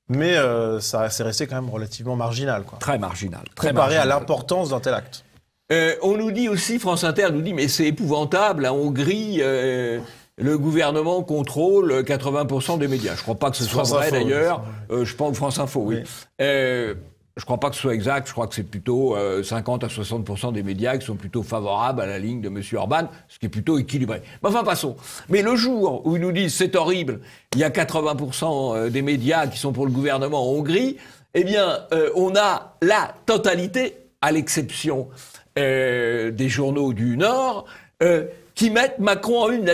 mais euh, ça s'est resté quand même relativement marginal. Quoi. Très marginal. Très à l'importance d'un tel acte. Euh, on nous dit aussi, France Inter nous dit, mais c'est épouvantable, en hein, Hongrie, euh, le gouvernement contrôle 80% des médias. Je crois pas que ce soit vrai d'ailleurs. je pense France Info, oui. oui. Je ne crois pas que ce soit exact, je crois que c'est plutôt 50 euh, à 60 des médias qui sont plutôt favorables à la ligne de M. Orban, ce qui est plutôt équilibré. Mais enfin, passons. Mais le jour où ils nous disent c'est horrible, il y a 80 euh, des médias qui sont pour le gouvernement en Hongrie, eh bien, euh, on a la totalité, à l'exception des journaux du Nord, qui mettent Macron en une,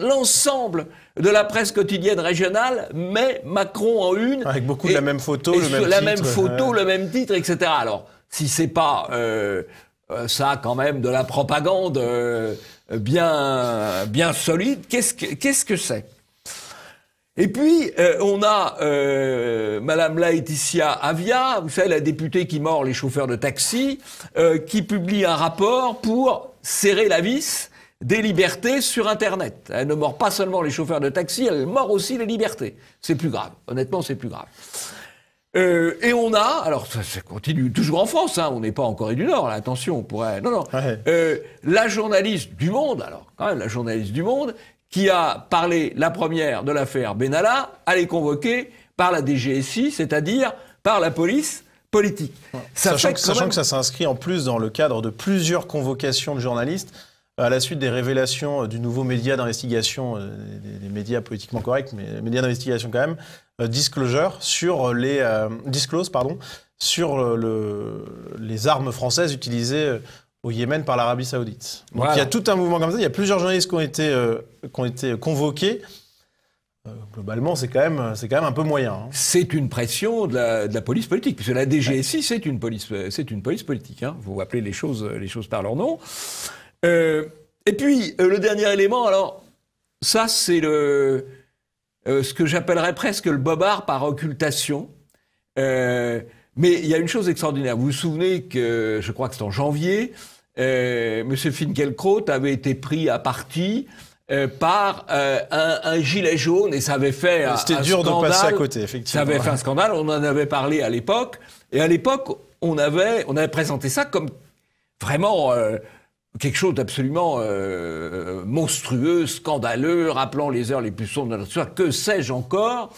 l'ensemble de la presse quotidienne régionale met Macron en une. Avec beaucoup de la même photo, le même la même photo, le même titre, etc. Alors, si c'est pas euh, euh, ça quand même de la propagande euh, bien, bien solide, qu'est-ce que c'est et puis, on a Madame Laetitia Avia, vous savez, la députée qui mord les chauffeurs de taxi, qui publie un rapport pour serrer la vis des libertés sur Internet. Elle ne mord pas seulement les chauffeurs de taxi, elle mord aussi les libertés. C'est plus grave. Honnêtement, c'est plus grave. Euh, et on a, alors ça, continue toujours en France, hein, on n'est pas en Corée du Nord, attention, on pourrait, non, non, euh, la journaliste du Monde, alors quand même, la journaliste du Monde, qui a parlé la première de l'affaire Benalla, elle est convoquée par la DGSI, c'est-à-dire par la police politique. sachant, que ça s'inscrit en plus dans le cadre de plusieurs convocations de journalistes à la suite des révélations euh, du nouveau média d'investigation, euh, des, médias politiquement corrects, mais euh, médias d'investigation quand même, Disclosure sur les Disclose pardon sur le, les armes françaises utilisées au Yémen par l'Arabie Saoudite. Donc il y a tout un mouvement comme ça. Il y a plusieurs journalistes qui ont été, qui ont été convoqués. globalement, c'est quand, même, c'est quand même un peu moyen. Hein. C'est une pression de la, police politique, puisque la DGSI, c'est une police, c'est une police politique. Hein. Vous appelez les choses, les choses par leur nom. Euh, et puis, euh, le dernier élément, alors, ça, c'est le, euh, ce que j'appellerais presque le bobard par occultation. mais il y a une chose extraordinaire. Vous vous souvenez que, je crois que c'est en janvier, M. Finkielkraut avait été pris à partie par un, gilet jaune et ça avait fait un, C'était dur de passer à côté, effectivement. Ça avait fait un scandale. On en avait parlé à l'époque et à l'époque on avait on avait présenté ça comme vraiment quelque chose d'absolument euh, euh, monstrueux, scandaleux, rappelant les heures les plus sombres de notre histoire, que sais-je encore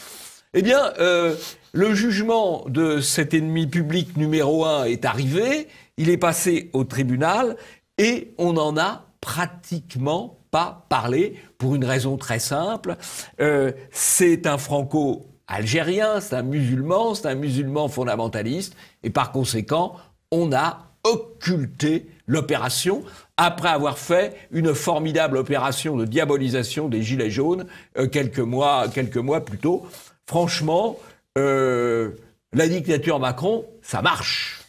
Eh bien, euh, le jugement de cet ennemi public numéro un est arrivé, il est passé au tribunal et on en a pratiquement pas parlé pour une raison très simple. c'est un franco-algérien, c'est un musulman, c'est un musulman fondamentaliste et par conséquent, on a occulté l'opération après avoir fait une formidable opération de diabolisation des Gilets jaunes euh, quelques, mois, quelques mois plus tôt. Franchement, euh, la dictature Macron, ça marche.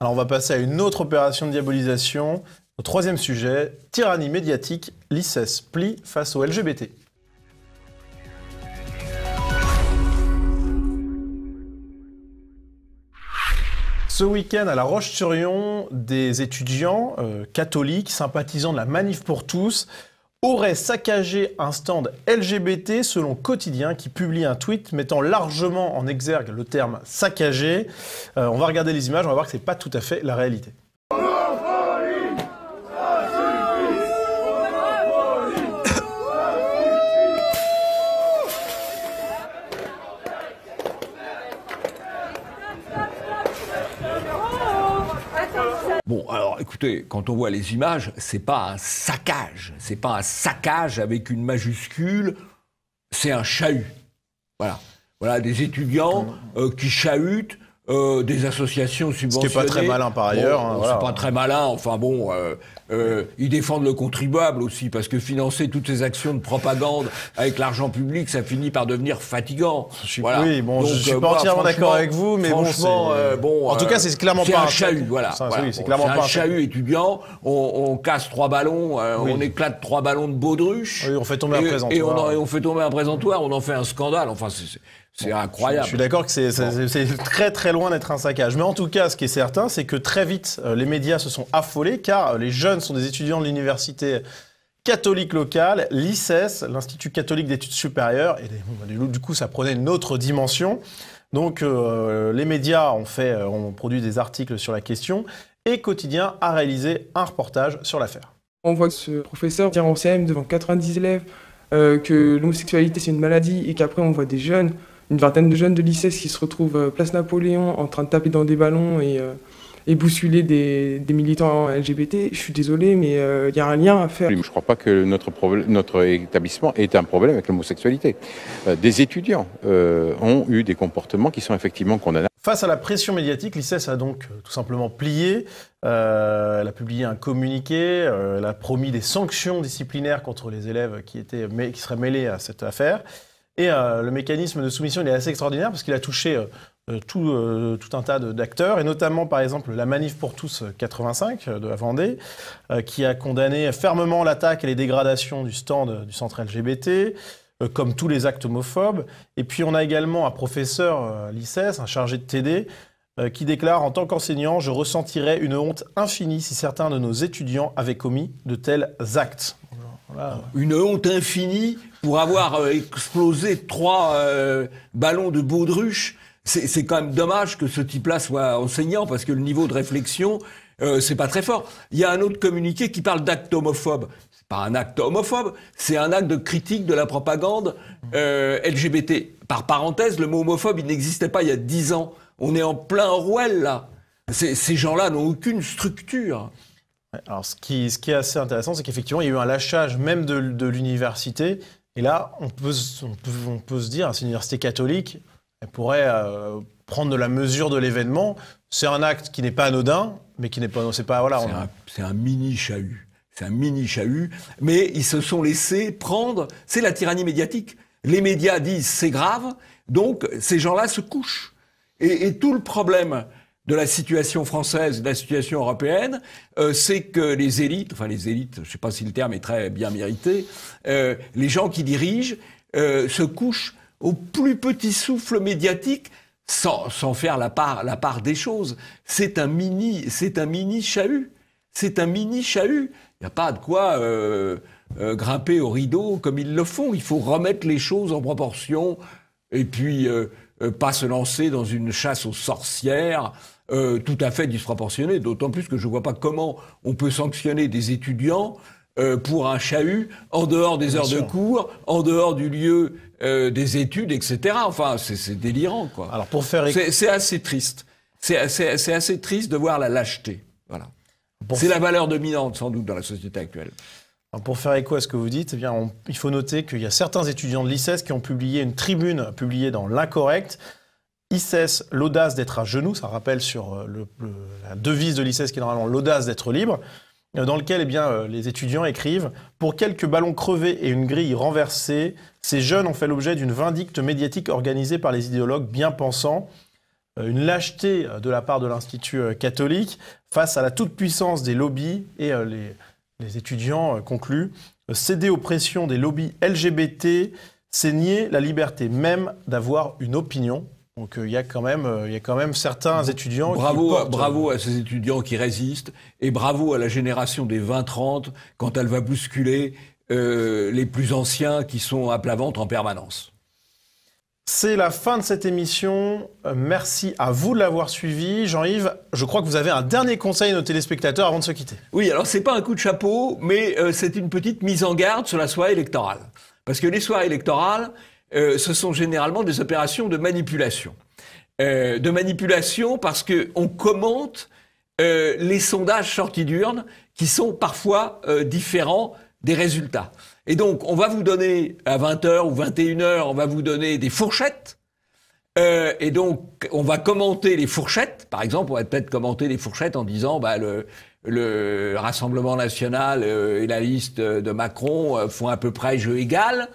Alors on va passer à une autre opération de diabolisation. Au troisième sujet, tyrannie médiatique, l'ISS plie face aux LGBT. Ce week-end à La Roche-sur-Yon, des étudiants euh, catholiques sympathisant de la Manif pour tous auraient saccagé un stand LGBT selon Quotidien qui publie un tweet mettant largement en exergue le terme saccagé. Euh, on va regarder les images, on va voir que ce n'est pas tout à fait la réalité. écoutez, quand on voit les images, c'est pas un saccage, c'est pas un saccage avec une majuscule, c'est un chahut. Voilà, voilà des étudiants euh, qui chahutent. Euh, des associations subventionnées. Ce n'est pas très malin par ailleurs. Hein, Ce n'est pas très malin, enfin bon, euh, euh, ils défendent le contribuable aussi, parce que financer toutes ces actions de propagande avec l'argent public, ça finit par devenir fatigant. Je Oui, bon, je suis pas euh, entièrement d'accord avec vous, mais franchement, euh, bon, en tout euh, cas, c'est clairement pas un chahut. Voilà, c'est clairement pas un chahut étudiant. On, on, casse trois ballons, on éclate trois ballons de baudruche. Oui, on fait tomber un présentoir. Et on, et on fait tomber un présentoir, on en fait un scandale. Enfin, c'est c'est incroyable. Je, suis d'accord que c'est très très loin d'être un saccage. Mais en tout cas, ce qui est certain, c'est que très vite, euh, les médias se sont affolés car euh, les jeunes sont des étudiants de l'université catholique locale, l'ICES, l'Institut catholique d'études supérieures. Et bah, du coup, ça prenait une autre dimension. Donc, euh, les médias ont fait, ont produit des articles sur la question. Et Quotidien a réalisé un reportage sur l'affaire. On voit ce professeur dire en CM devant 90 élèves, que l'homosexualité c'est une maladie et qu'après on voit des jeunes une vingtaine de jeunes de lycée qui se retrouvent euh, place Napoléon en train de taper dans des ballons et, euh, et bousculer des, militants LGBT. Je suis désolé, mais il euh, y a un lien à faire. Je ne crois pas que notre, établissement ait un problème avec l'homosexualité. des étudiants ont eu des comportements qui sont effectivement condamnables. Face à la pression médiatique, lycée a donc tout simplement plié. elle a publié un communiqué, elle a promis des sanctions disciplinaires contre les élèves qui, étaient, qui seraient mêlés à cette affaire. Et euh, le mécanisme de soumission, est assez extraordinaire parce qu'il a touché euh, euh, tout, un tas d'acteurs, et notamment par exemple la Manif pour tous 85 de la Vendée, qui a condamné fermement l'attaque et les dégradations du stand du centre LGBT, comme tous les actes homophobes. Et puis on a également un professeur lices un chargé de TD, qui déclare En tant qu'enseignant, je ressentirais une honte infinie si certains de nos étudiants avaient commis de tels actes. Une honte infinie pour avoir euh, explosé trois euh, ballons de baudruche, c'est quand même dommage que ce type-là soit enseignant parce que le niveau de réflexion, ce euh, c'est pas très fort. Il y a un autre communiqué qui parle d'acte homophobe. C'est pas un acte homophobe, c'est un acte de critique de la propagande LGBT. Par parenthèse, le mot homophobe, il n'existait pas il y a dix ans. On est en plein rouel, là. Ces gens-là n'ont aucune structure. Alors, ce qui, ce qui, est assez intéressant, c'est qu'effectivement, il y a eu un lâchage même de, de l'université et là, on peut, se dire, c'est une université catholique, elle pourrait euh, prendre de la mesure de l'événement. C'est un acte qui n'est pas anodin, mais qui n'est pas. C'est voilà. C'est un, mini chahut. C'est un mini chahut. Mais ils se sont laissés prendre. C'est la tyrannie médiatique. Les médias disent c'est grave, donc ces gens-là se couchent. et, tout le problème de la situation française, de la situation européenne, euh, c'est que les élites, enfin les élites, je ne sais pas si le terme est très bien mérité, euh, les gens qui dirigent euh, se couchent au plus petit souffle médiatique sans, sans faire la part, la part des choses. C'est un mini, c'est un mini chahut. C'est un mini chahut. Il n'y a pas de quoi euh, euh, grimper au rideau comme ils le font. Il faut remettre les choses en proportion et puis euh, pas se lancer dans une chasse aux sorcières. Euh, tout à fait disproportionné, d'autant plus que je ne vois pas comment on peut sanctionner des étudiants euh, pour un chahut en dehors des heures de cours, en dehors du lieu euh, des études, etc. Enfin, c'est délirant, quoi. Alors pour faire, c'est assez triste. C'est assez, assez triste de voir la lâcheté. Voilà. C'est la valeur dominante sans doute dans la société actuelle. pour faire écho à ce que vous dites, eh bien, il faut noter qu'il y a certains étudiants de lycée qui ont publié une tribune publiée dans l'Incorrect ICES, l'audace d'être à genoux, ça rappelle sur euh, la devise de l'ICES qui est normalement l'audace d'être libre, euh, dans lequel eh bien, euh, les étudiants écrivent Pour quelques ballons crevés et une grille renversée, ces jeunes ont fait l'objet d'une vindicte médiatique organisée par les idéologues bien pensants, une lâcheté de la part de l'Institut catholique face à la toute-puissance des lobbies et les, les étudiants concluent Céder aux pressions des lobbies LGBT, c'est nier la liberté même d'avoir une opinion donc euh, il y, a quand même, euh, il y a quand même certains étudiants bravo, Bravo euh, à ces étudiants qui résistent et bravo à la génération des 20-30 quand elle va bousculer les plus anciens qui sont à plat ventre en permanence. C'est la fin de cette émission. Merci à vous de l'avoir suivi. Jean-Yves, je crois que vous avez un dernier conseil à nos téléspectateurs avant de se quitter. Oui, alors c'est pas un coup de chapeau, mais c'est une petite mise en garde sur la soirée électorale. Parce que les soirées électorales, euh, ce sont généralement des opérations de manipulation. Euh, de manipulation parce qu'on commente euh, les sondages sortis d'urne qui sont parfois différents des résultats. Et donc, on va vous donner à 20h ou 21h, on va vous donner des fourchettes. et donc, on va commenter les fourchettes. Par exemple, on va peut-être commenter les fourchettes en disant, bah, le, Rassemblement national et la liste de Macron font à peu près jeu égal.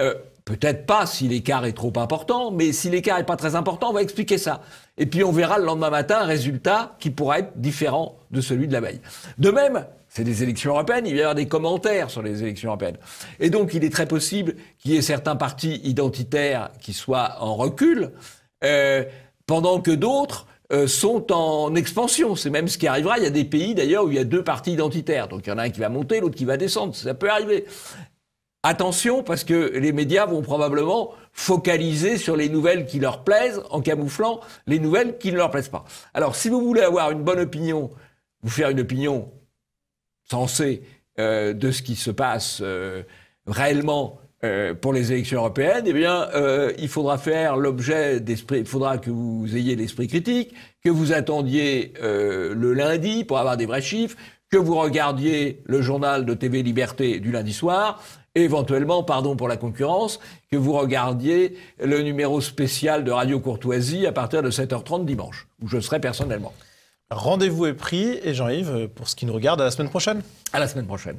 Euh, peut-être pas si l'écart est trop important, mais si l'écart est pas très important, on va expliquer ça. Et puis on verra le lendemain matin un résultat qui pourra être différent de celui de la veille. De même, c'est des élections européennes, il va y avoir des commentaires sur les élections européennes. Et donc il est très possible qu'il y ait certains partis identitaires qui soient en recul, euh, pendant que d'autres euh, sont en expansion. C'est même ce qui arrivera. Il y a des pays d'ailleurs où il y a deux partis identitaires. Donc il y en a un qui va monter, l'autre qui va descendre. Ça peut arriver. Attention, parce que les médias vont probablement focaliser sur les nouvelles qui leur plaisent, en camouflant les nouvelles qui ne leur plaisent pas. Alors, si vous voulez avoir une bonne opinion, vous faire une opinion sensée euh, de ce qui se passe euh, réellement euh, pour les élections européennes, eh bien, il faudra faire l'objet d'esprit, il faudra que vous ayez l'esprit critique, que vous attendiez le lundi pour avoir des vrais chiffres, que vous regardiez le journal de TV Liberté du lundi soir, éventuellement, pardon pour la concurrence, que vous regardiez le numéro spécial de Radio Courtoisie à partir de 7h30 dimanche, où je serai personnellement. Rendez-vous est pris et Jean-Yves, pour ce qui nous regarde, à la semaine prochaine. À la semaine prochaine.